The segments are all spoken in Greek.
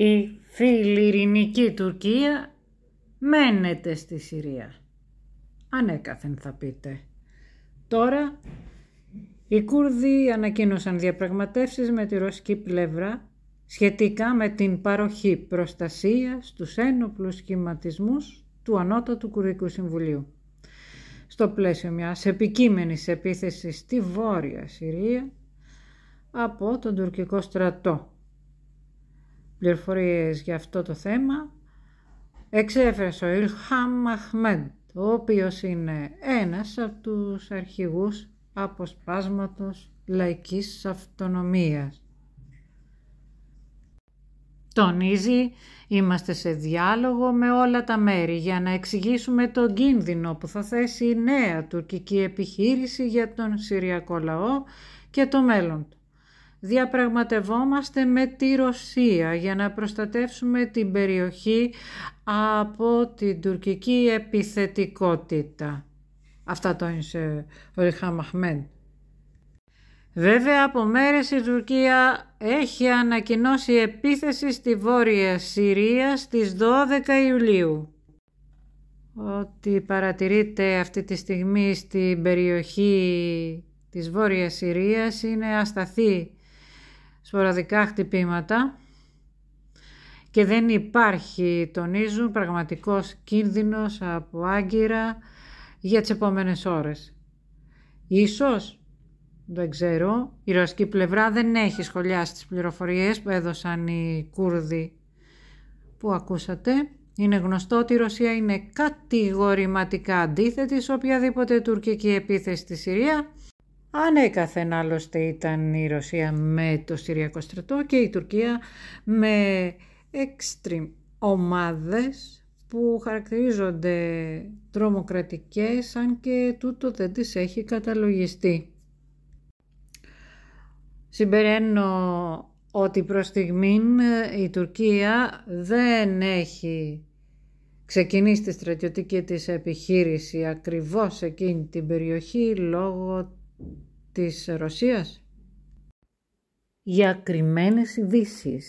Η φιλιρινική Τουρκία μένεται στη Συρία. Ανέκαθεν θα πείτε. Τώρα οι Κούρδοι ανακοίνωσαν διαπραγματεύσεις με τη ρωσική πλευρά σχετικά με την παροχή προστασία στους ένοπλους σχηματισμούς του Ανώτατου Κουρδικού Συμβουλίου. Στο πλαίσιο μιας επικείμενης επίθεσης στη Βόρεια Συρία από τον τουρκικό στρατό πληροφορίες για αυτό το θέμα εξέφρασε ο Ιλχάμ Μαχμέντ, ο οποίος είναι ένας από τους αρχηγούς αποσπάσματος λαϊκής αυτονομίας. Τονίζει, είμαστε σε διάλογο με όλα τα μέρη για να εξηγήσουμε τον κίνδυνο που θα θέσει η νέα τουρκική επιχείρηση για τον Συριακό λαό και το μέλλον του διαπραγματευόμαστε με τη Ρωσία για να προστατεύσουμε την περιοχή από την τουρκική επιθετικότητα. Αυτά είναι ο Ριχαμαχμέν. Βέβαια από μέρες η Τουρκία έχει ανακοινώσει επίθεση στη Βόρεια Συρία στις 12 Ιουλίου. Ότι παρατηρείται αυτή τη στιγμή στην περιοχή της Βόρειας Συρίας είναι ασταθή σποραδικά χτυπήματα και δεν υπάρχει, τονίζουν, πραγματικός κίνδυνος από άγκυρα για τις επόμενες ώρες. Ίσως, δεν ξέρω, η ρωσική πλευρά δεν έχει σχολιάσει τις πληροφορίες που έδωσαν οι Κούρδοι που ακούσατε. Είναι γνωστό ότι η Ρωσία είναι κατηγορηματικά αντίθετη σε οποιαδήποτε τουρκική επίθεση στη Συρία Ανέκαθεν ναι, άλλωστε ήταν η Ρωσία με το Συριακό στρατό και η Τουρκία με extreme ομάδες που χαρακτηρίζονται τρομοκρατικές αν και τούτο δεν τις έχει καταλογιστεί. Συμπεραίνω ότι προς στιγμήν ε, η Τουρκία δεν έχει ξεκινήσει τη στρατιωτική της επιχείρηση ακριβώς εκείνη την περιοχή λόγω της Ρωσίας. Για κρυμμένες ειδήσεις,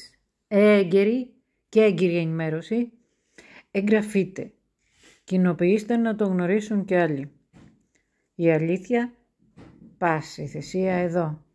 ε, έγκαιρη και έγκυρη ενημέρωση, εγγραφείτε. Κοινοποιήστε να το γνωρίσουν και άλλοι. Η αλήθεια πάση θυσία εδώ.